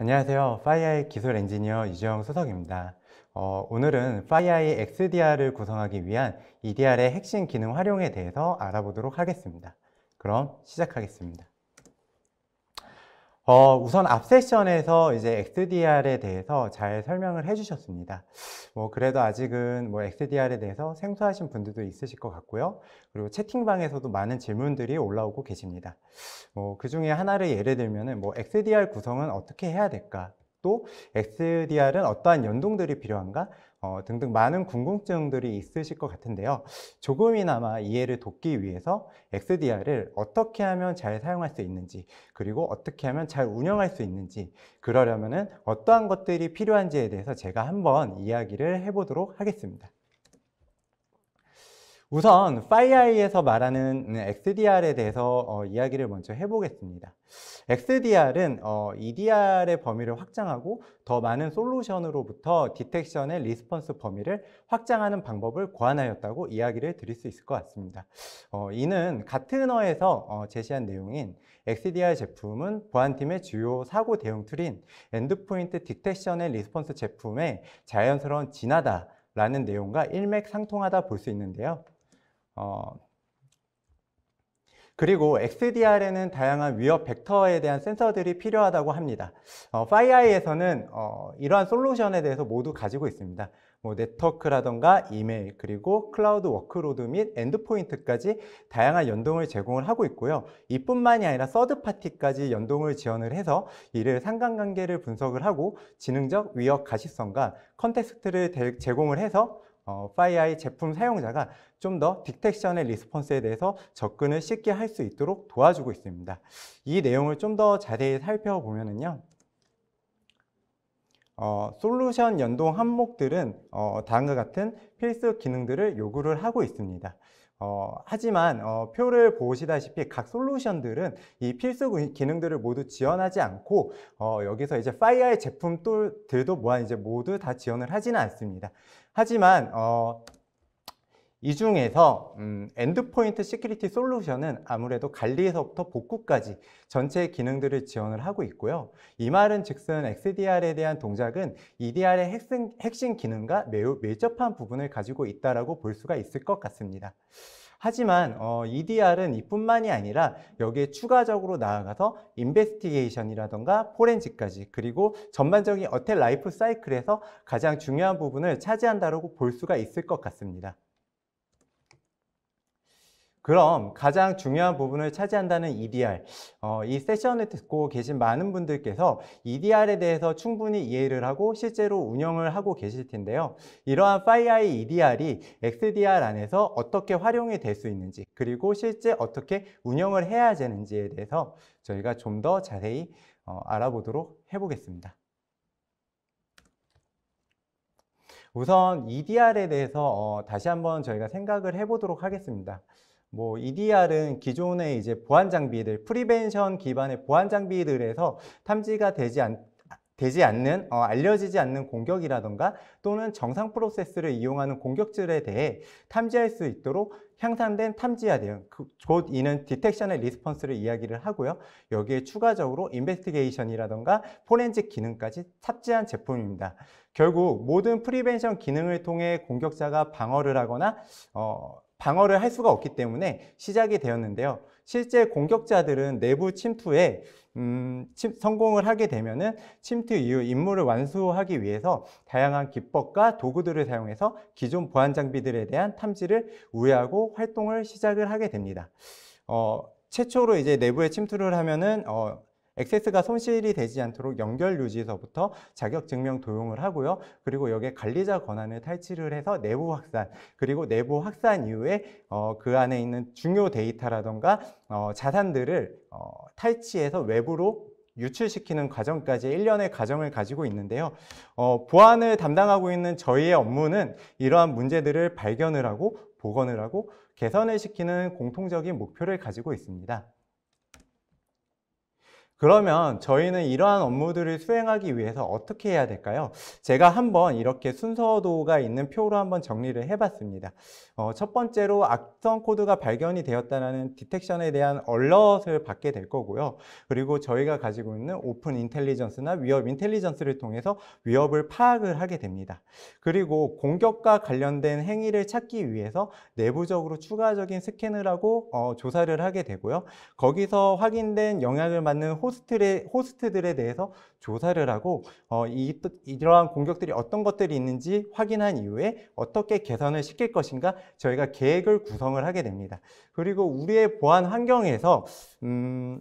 안녕하세요. 파이아의 기술 엔지니어 유지영 소석입니다. 어, 오늘은 파이아의 XDR을 구성하기 위한 EDR의 핵심 기능 활용에 대해서 알아보도록 하겠습니다. 그럼 시작하겠습니다. 어, 우선 앞 세션에서 이제 XDR에 대해서 잘 설명을 해주셨습니다. 뭐 그래도 아직은 뭐 XDR에 대해서 생소하신 분들도 있으실 것 같고요. 그리고 채팅방에서도 많은 질문들이 올라오고 계십니다. 뭐그 중에 하나를 예를 들면은 뭐 XDR 구성은 어떻게 해야 될까? 또 XDR은 어떠한 연동들이 필요한가 어, 등등 많은 궁금증들이 있으실 것 같은데요. 조금이나마 이해를 돕기 위해서 XDR을 어떻게 하면 잘 사용할 수 있는지 그리고 어떻게 하면 잘 운영할 수 있는지 그러려면 어떠한 것들이 필요한지에 대해서 제가 한번 이야기를 해보도록 하겠습니다. 우선 FireEye에서 말하는 XDR에 대해서 어, 이야기를 먼저 해보겠습니다. XDR은 어, EDR의 범위를 확장하고 더 많은 솔루션으로부터 디텍션의 리스폰스 범위를 확장하는 방법을 고안하였다고 이야기를 드릴 수 있을 것 같습니다. 어, 이는 같은 어에서 어, 제시한 내용인 XDR 제품은 보안팀의 주요 사고 대응 툴인 엔드포인트 디텍션의 리스폰스 제품의 자연스러운 진화다 라는 내용과 일맥상통하다 볼 수 있는데요. 어, 그리고 XDR에는 다양한 위협 벡터에 대한 센서들이 필요하다고 합니다. 어, FireEye에서는 어, 이러한 솔루션에 대해서 모두 가지고 있습니다. 뭐 네트워크라던가 이메일 그리고 클라우드 워크로드 및 엔드포인트까지 다양한 연동을 제공을 하고 있고요. 이뿐만이 아니라 서드파티까지 연동을 지원을 해서 이를 상관관계를 분석을 하고 지능적 위협 가시성과 컨텍스트를 제공을 해서 어, 파이아의 제품 사용자가 좀 더디텍션의 리스폰스에 대해서 접근을 쉽게 할 수 있도록 도와주고 있습니다. 이 내용을 좀 더 자세히 살펴보면요. 어, 솔루션 연동 항목들은 어, 다음과 같은 필수 기능들을 요구를 하고 있습니다. 어, 하지만 어, 표를 보시다시피 각 솔루션들은 이 필수 기능들을 모두 지원하지 않고 어, 여기서 이제 파이어의 제품들도 뭐, 모두 다 지원을 하지는 않습니다. 하지만 어, 이 중에서 음, 엔드포인트 시큐리티 솔루션은 아무래도 관리에서부터 복구까지 전체 기능들을 지원을 하고 있고요. 이 말은 즉슨 XDR에 대한 동작은 EDR의 핵심, 핵심 기능과 매우 밀접한 부분을 가지고 있다고 볼 수가 있을 것 같습니다. 하지만 어, EDR은 이뿐만이 아니라 여기에 추가적으로 나아가서 인베스티게이션이라던가 포렌직까지 그리고 전반적인 어택 라이프 사이클에서 가장 중요한 부분을 차지한다고 볼 수가 있을 것 같습니다. 그럼 가장 중요한 부분을 차지한다는 EDR 어, 이 세션을 듣고 계신 많은 분들께서 EDR에 대해서 충분히 이해를 하고 실제로 운영을 하고 계실 텐데요 이러한 FireEye EDR이 XDR 안에서 어떻게 활용이 될 수 있는지 그리고 실제 어떻게 운영을 해야 되는지에 대해서 저희가 좀 더 자세히 어, 알아보도록 해보겠습니다 우선 EDR에 대해서 어, 다시 한번 저희가 생각을 해보도록 하겠습니다. 뭐 EDR은 기존의 이제 보안 장비들, 프리벤션 기반의 보안 장비들에서 탐지가 되지 않 되지 않는, 어, 알려지지 않는 공격이라던가 또는 정상 프로세스를 이용하는 공격질에 대해 탐지할 수 있도록 향상된 탐지야 대응, 그, 곧 이는 디텍션의 리스폰스를 이야기를 하고요. 여기에 추가적으로 인베스티게이션이라던가 포렌식 기능까지 탑재한 제품입니다. 결국 모든 프리벤션 기능을 통해 공격자가 방어를 하거나 어, 방어를 할 수가 없기 때문에 시작이 되었는데요. 실제 공격자들은 내부 침투에 음, 침, 성공을 하게 되면은 침투 이후 임무를 완수하기 위해서 다양한 기법과 도구들을 사용해서 기존 보안 장비들에 대한 탐지를 우회하고 활동을 시작을 하게 됩니다. 어, 최초로 이제 내부에 침투를 하면은 어, 액세스가 손실이 되지 않도록 연결 유지서부터 자격 증명 도용을 하고요. 그리고 여기에 관리자 권한을 탈취를 해서 내부 확산, 그리고 내부 확산 이후에 어, 그 안에 있는 중요 데이터라던가 어, 자산들을 어, 탈취해서 외부로 유출시키는 과정까지 일련의 과정을 가지고 있는데요. 어, 보안을 담당하고 있는 저희의 업무는 이러한 문제들을 발견을 하고 복원을 하고 개선을 시키는 공통적인 목표를 가지고 있습니다. 그러면 저희는 이러한 업무들을 수행하기 위해서 어떻게 해야 될까요? 제가 한번 이렇게 순서도가 있는 표로 한번 정리를 해봤습니다. 어, 첫 번째로 악성 코드가 발견이 되었다는 디텍션에 대한 얼럿을 받게 될 거고요. 그리고 저희가 가지고 있는 오픈 인텔리전스나 위협 인텔리전스를 통해서 위협을 파악을 하게 됩니다. 그리고 공격과 관련된 행위를 찾기 위해서 내부적으로 추가적인 스캔을 하고 어, 조사를 하게 되고요. 거기서 확인된 영향을 받는 호 호스트의, 호스트들에 대해서 조사를 하고 어, 이, 이러한 공격들이 어떤 것들이 있는지 확인한 이후에 어떻게 개선을 시킬 것인가 저희가 계획을 구성을 하게 됩니다. 그리고 우리의 보안 환경에서 음,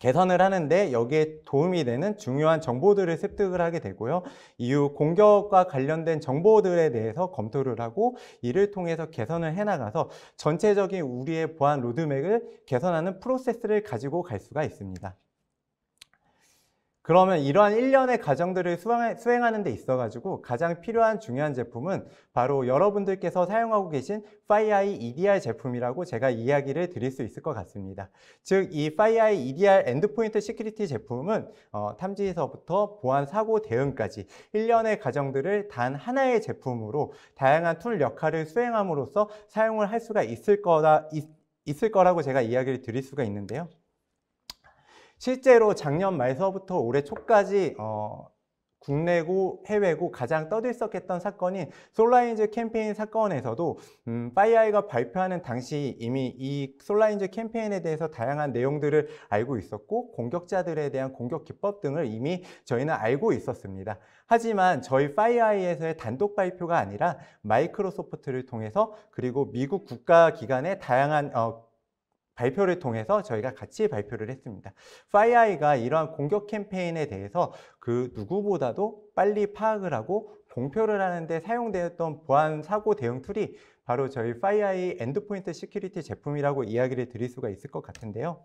개선을 하는데 여기에 도움이 되는 중요한 정보들을 습득을 하게 되고요. 이후 공격과 관련된 정보들에 대해서 검토를 하고 이를 통해서 개선을 해나가서 전체적인 우리의 보안 로드맵을 개선하는 프로세스를 가지고 갈 수가 있습니다. 그러면 이러한 일련의 과정들을 수행하는 데 있어 가지고 가장 필요한 중요한 제품은 바로 여러분들께서 사용하고 계신 FireEye EDR 제품이라고 제가 이야기를 드릴 수 있을 것 같습니다. 즉 이 FireEye EDR 엔드포인트 시큐리티 제품은 어, 탐지에서부터 보안 사고 대응까지 일련의 과정들을 단 하나의 제품으로 다양한 툴 역할을 수행함으로써 사용을 할 수가 있을 거다 있, 있을 거라고 제가 이야기를 드릴 수가 있는데요. 실제로 작년 말서부터 올해 초까지 어, 국내고 해외고 가장 떠들썩했던 사건인 솔라인즈 캠페인 사건에서도 음, 파이아이가 발표하는 당시 이미 이 솔라인즈 캠페인에 대해서 다양한 내용들을 알고 있었고 공격자들에 대한 공격 기법 등을 이미 저희는 알고 있었습니다. 하지만 저희 파이아이에서의 단독 발표가 아니라 마이크로소프트를 통해서 그리고 미국 국가기관의 다양한 어, 발표를 통해서 저희가 같이 발표를 했습니다. f i r e 가 이러한 공격 캠페인에 대해서 그 누구보다도 빨리 파악을 하고 공표를 하는데 사용되었던 보안 사고 대응 툴이 바로 저희 f i r e 엔드포인트 시큐리티 제품이라고 이야기를 드릴 수가 있을 것 같은데요.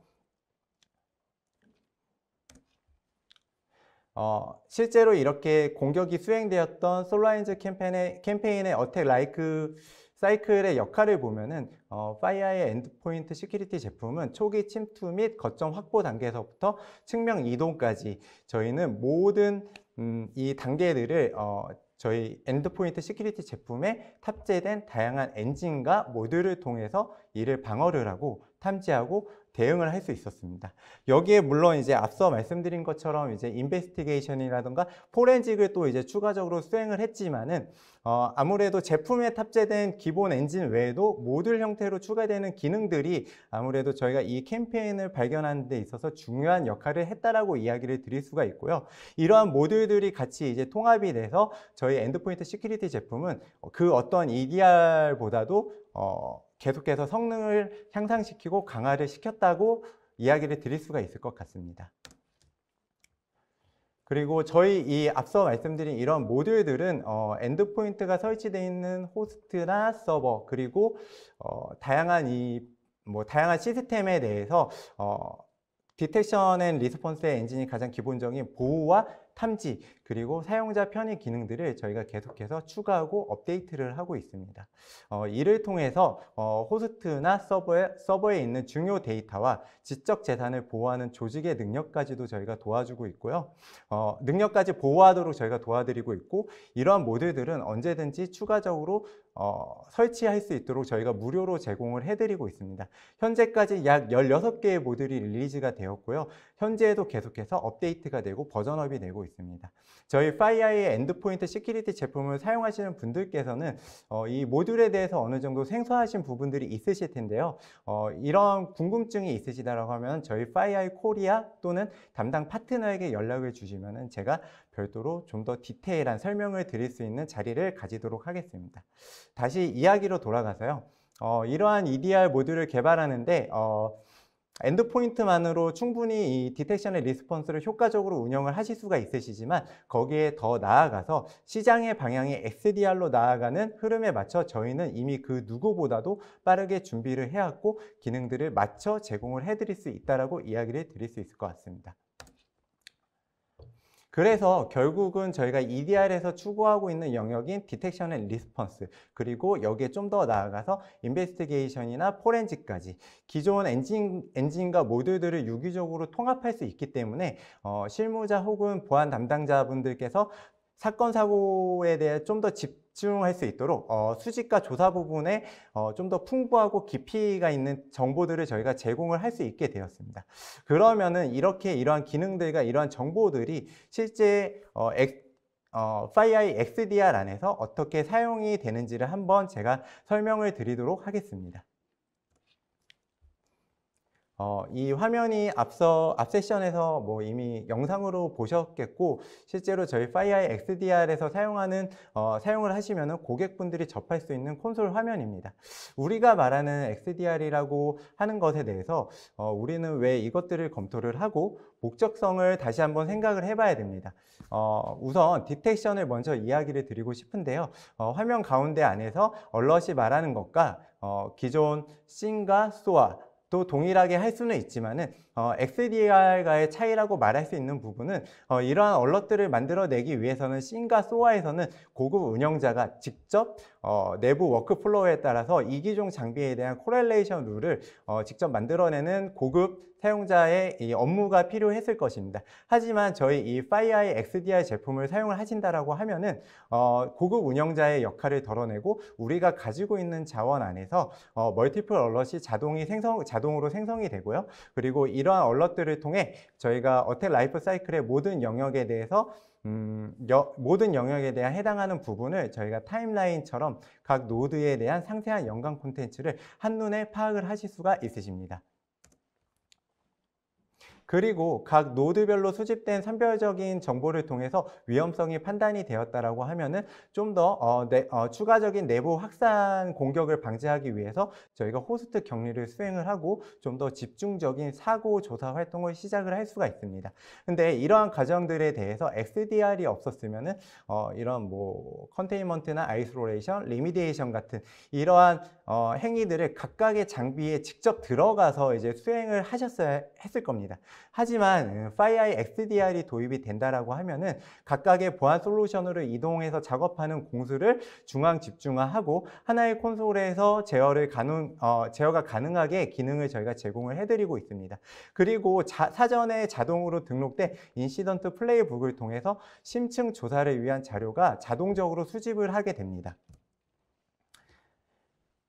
어, 실제로 이렇게 공격이 수행되었던 솔라인즈 캠페인의, 캠페인의 어택 라이크 like 사이클의 역할을 보면은 어, 파이아의 엔드포인트 시큐리티 제품은 초기 침투 및 거점 확보 단계에서부터 측면 이동까지 저희는 모든 음, 이 단계들을 어, 저희 엔드포인트 시큐리티 제품에 탑재된 다양한 엔진과 모듈을 통해서 이를 방어를 하고 탐지하고 대응을 할 수 있었습니다. 여기에 물론 이제 앞서 말씀드린 것처럼 이제 인베스티게이션이라든가 포렌직을 또 이제 추가적으로 수행을 했지만은 어 아무래도 제품에 탑재된 기본 엔진 외에도 모듈 형태로 추가되는 기능들이 아무래도 저희가 이 캠페인을 발견하는 데 있어서 중요한 역할을 했다라고 이야기를 드릴 수가 있고요. 이러한 모듈들이 같이 이제 통합이 돼서 저희 엔드포인트 시큐리티 제품은 그 어떤 EDR보다도 어 계속해서 성능을 향상시키고 강화를 시켰다고 이야기를 드릴 수가 있을 것 같습니다. 그리고 저희 이 앞서 말씀드린 이런 모듈들은 어, 엔드포인트가 설치되어 있는 호스트나 서버 그리고 어, 다양한 이 뭐 다양한 시스템에 대해서 어, 디텍션 앤 리스폰스의 엔진이 가장 기본적인 보호와 탐지 그리고 사용자 편의 기능들을 저희가 계속해서 추가하고 업데이트를 하고 있습니다. 어, 이를 통해서 어, 호스트나 서버에, 서버에 있는 중요 데이터와 지적 재산을 보호하는 조직의 능력까지도 저희가 도와주고 있고요. 어, 능력까지 보호하도록 저희가 도와드리고 있고 이러한 모듈들은 언제든지 추가적으로 어, 설치할 수 있도록 저희가 무료로 제공을 해드리고 있습니다. 현재까지 약 16개의 모듈이 릴리즈가 되었고요. 현재에도 계속해서 업데이트가 되고 버전업이 되고 있습니다. 저희 파이아의 엔드포인트 시큐리티 제품을 사용하시는 분들께서는 어, 이 모듈에 대해서 어느 정도 생소하신 부분들이 있으실 텐데요. 어, 이런 궁금증이 있으시다라고 하면 저희 파이아이 코리아 또는 담당 파트너에게 연락을 주시면 제가 별도로 좀 더 디테일한 설명을 드릴 수 있는 자리를 가지도록 하겠습니다. 다시 이야기로 돌아가서요. 어, 이러한 EDR 모듈을 개발하는데 어, 엔드포인트만으로 충분히 이 디텍션의 리스폰스를 효과적으로 운영을 하실 수가 있으시지만 거기에 더 나아가서 시장의 방향이 XDR로 나아가는 흐름에 맞춰 저희는 이미 그 누구보다도 빠르게 준비를 해왔고 기능들을 맞춰 제공을 해드릴 수 있다라고 이야기를 드릴 수 있을 것 같습니다. 그래서 결국은 저희가 EDR에서 추구하고 있는 영역인 디텍션 앤 리스폰스 그리고 여기에 좀 더 나아가서 인베스티게이션이나 포렌지까지 기존 엔진, 엔진과 모듈들을 유기적으로 통합할 수 있기 때문에 어, 실무자 혹은 보안 담당자분들께서 사건 사고에 대해 좀 더 집 집용할수 있도록 어, 수직과 조사 부분에 어, 좀 더 풍부하고 깊이가 있는 정보들을 저희가 제공을 할 수 있게 되었습니다. 그러면은 이렇게 이러한 기능들과 이러한 정보들이 실제 어, 엑, 어, FireEye XDR 안에서 어떻게 사용이 되는지를 한번 제가 설명을 드리도록 하겠습니다. 어, 이 화면이 앞서 앞 세션에서 뭐 이미 영상으로 보셨겠고 실제로 저희 파이아이 XDR에서 사용하는 어, 사용을 하시면 고객분들이 접할 수 있는 콘솔 화면입니다. 우리가 말하는 XDR이라고 하는 것에 대해서 어, 우리는 왜 이것들을 검토를 하고 목적성을 다시 한번 생각을 해봐야 됩니다. 어, 우선 디텍션을 먼저 이야기를 드리고 싶은데요. 어, 화면 가운데 안에서 얼럿이 말하는 것과 어, 기존 씬과 소아 또 동일하게 할 수는 있지만은 어, XDR과의 차이라고 말할 수 있는 부분은 어, 이러한 얼럿들을 만들어내기 위해서는 씬과 소아에서는 고급 운영자가 직접 어, 내부 워크플로우에 따라서 이기종 장비에 대한 코렐레이션 룰을 어, 직접 만들어내는 고급 사용자의 이 업무가 필요했을 것입니다. 하지만 저희 이 파이아이 XDR 제품을 사용을 하신다라고 하면은 어, 고급 운영자의 역할을 덜어내고 우리가 가지고 있는 자원 안에서 어, 멀티플 얼럿이 자동이 생성 자동으로 생성이 되고요. 그리고 이 이러한 언럿들을 통해 저희가 어택 라이프 사이클의 모든 영역에 대해서 음, 여, 모든 영역에 대한 해당하는 부분을 저희가 타임라인처럼 각 노드에 대한 상세한 연관 콘텐츠를 한눈에 파악을 하실 수가 있으십니다. 그리고 각 노드별로 수집된 선별적인 정보를 통해서 위험성이 판단이 되었다라고 하면은 좀 더 어, 어, 추가적인 내부 확산 공격을 방지하기 위해서 저희가 호스트 격리를 수행을 하고 좀 더 집중적인 사고 조사 활동을 시작을 할 수가 있습니다. 근데 이러한 과정들에 대해서 XDR이 없었으면은 어, 이런 뭐컨테이먼트나 아이솔레이션, 리미디에이션 같은 이러한 어, 행위들을 각각의 장비에 직접 들어가서 이제 수행을 하셨어야 했을 겁니다. 하지만 파이아의 음, XDR이 도입이 된다라고 하면은 각각의 보안 솔루션으로 이동해서 작업하는 공수를 중앙 집중화하고 하나의 콘솔에서 제어를 가능 어, 제어가 가능하게 기능을 저희가 제공을 해드리고 있습니다. 그리고 자, 사전에 자동으로 등록된 인시던트 플레이북을 통해서 심층 조사를 위한 자료가 자동적으로 수집을 하게 됩니다.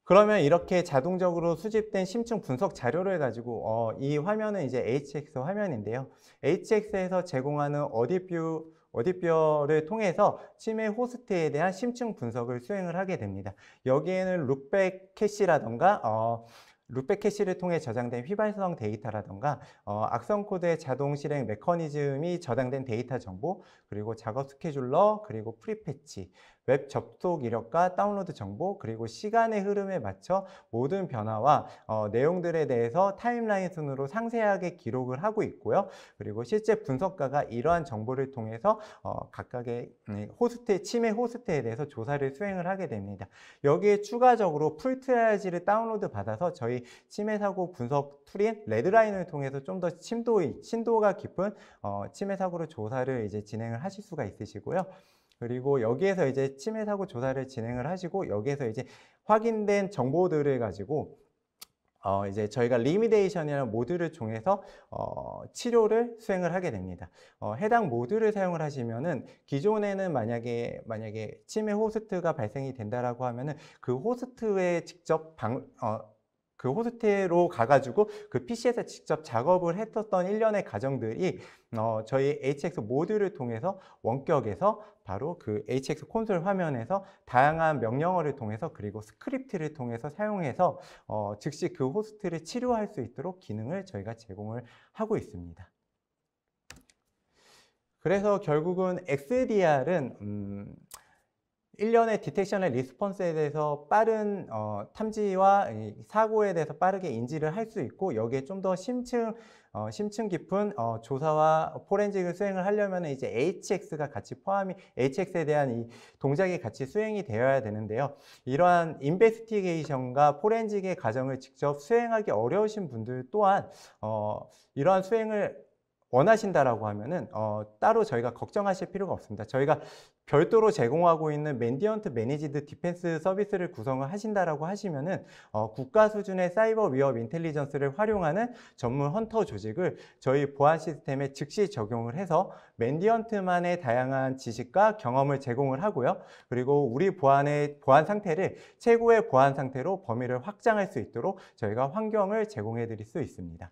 그러면 이렇게 자동적으로 수집된 심층 분석 자료를 가지고 어, 이 화면은 이제 HX 화면인데요. HX에서 제공하는 어디뷰 어디뼈를 통해서 치매 호스트에 대한 심층 분석을 수행을 하게 됩니다. 여기에는 룩백 캐시라던가 어, 룩백 캐시를 통해 저장된 휘발성 데이터라던가 어, 악성 코드의 자동 실행 메커니즘이 저장된 데이터 정보 그리고 작업 스케줄러 그리고 프리패치 웹 접속 이력과 다운로드 정보 그리고 시간의 흐름에 맞춰 모든 변화와 어, 내용들에 대해서 타임라인 순으로 상세하게 기록을 하고 있고요. 그리고 실제 분석가가 이러한 정보를 통해서 어, 각각의 음, 호스트 침해 호스트에 대해서 조사를 수행을 하게 됩니다. 여기에 추가적으로 풀트라이지를 다운로드 받아서 저희 침해 사고 분석 툴인 레드라인을 통해서 좀 더침도 신도가 깊은 어, 침해 사고를 조사를 이제 진행을 하실 수가 있으시고요. 그리고 여기에서 이제 침해 사고 조사를 진행을 하시고 여기에서 이제 확인된 정보들을 가지고 어 이제 저희가 리미데이션이라는 모듈을 통해서 어 치료를 수행을 하게 됩니다. 어 해당 모듈을 사용을 하시면은 기존에는 만약에 만약에 치매 호스트가 발생이 된다라고 하면은 그 호스트에 직접 방 어, 그 호스트로 가가지고 그 PC에서 직접 작업을 했었던 일련의 과정들이 어, 저희 HX 모듈을 통해서 원격에서 바로 그 HX 콘솔 화면에서 다양한 명령어를 통해서 그리고 스크립트를 통해서 사용해서 어, 즉시 그 호스트를 치료할 수 있도록 기능을 저희가 제공을 하고 있습니다. 그래서 결국은 XDR은 음, 일련의 디텍션의 리스폰스에 대해서 빠른 어, 탐지와 이 사고에 대해서 빠르게 인지를 할 수 있고 여기에 좀 더 심층 어, 심층 깊은 어, 조사와 포렌식을 수행을 하려면 이제 HX가 같이 포함이 HX에 대한 이 동작이 같이 수행이 되어야 되는데요. 이러한 인베스티게이션과 포렌식의 과정을 직접 수행하기 어려우신 분들 또한 어, 이러한 수행을 원하신다라고 하면은 어, 따로 저희가 걱정하실 필요가 없습니다. 저희가 별도로 제공하고 있는 맨디언트 매니지드 디펜스 서비스를 구성을 하신다라고 하시면은 어, 국가 수준의 사이버 위협 인텔리전스를 활용하는 전문 헌터 조직을 저희 보안 시스템에 즉시 적용을 해서 맨디언트만의 다양한 지식과 경험을 제공을 하고요. 그리고 우리 보안의 보안 상태를 최고의 보안 상태로 범위를 확장할 수 있도록 저희가 환경을 제공해 드릴 수 있습니다.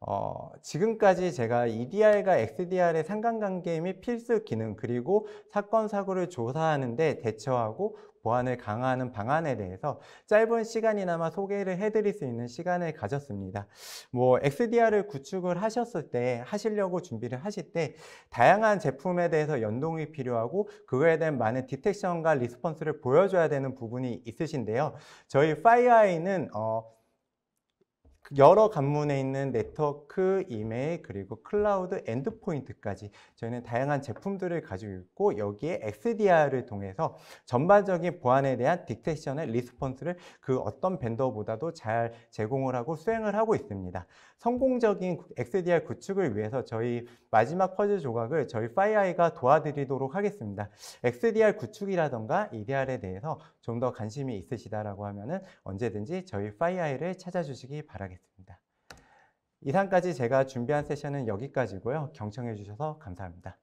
어, 지금까지 제가 EDR과 XDR의 상관관계 및 필수 기능 그리고 사건 사고를 조사하는데 대처하고 보안을 강화하는 방안에 대해서 짧은 시간이나마 소개를 해드릴 수 있는 시간을 가졌습니다. 뭐 XDR을 구축을 하셨을 때 하시려고 준비를 하실 때 다양한 제품에 대해서 연동이 필요하고 그거에 대한 많은 디텍션과 리스폰스를 보여줘야 되는 부분이 있으신데요. 저희 f i r e e y e 는 어, 여러 관문에 있는 네트워크, 이메일, 그리고 클라우드, 엔드포인트까지 저희는 다양한 제품들을 가지고 있고 여기에 XDR을 통해서 전반적인 보안에 대한 딕텍션의 리스폰스를 그 어떤 v 더보다도잘 제공을 하고 수행을 하고 있습니다. 성공적인 XDR 구축을 위해서 저희 마지막 퍼즐 조각을 저희 파이아이가 도와드리도록 하겠습니다. XDR 구축이라던가 EDR에 대해서 좀더 관심이 있으시다라고 하면은 언제든지 저희 파이아이를 찾아주시기 바라겠습니다. 이상까지 제가 준비한 세션은 여기까지고요. 경청해 주셔서 감사합니다.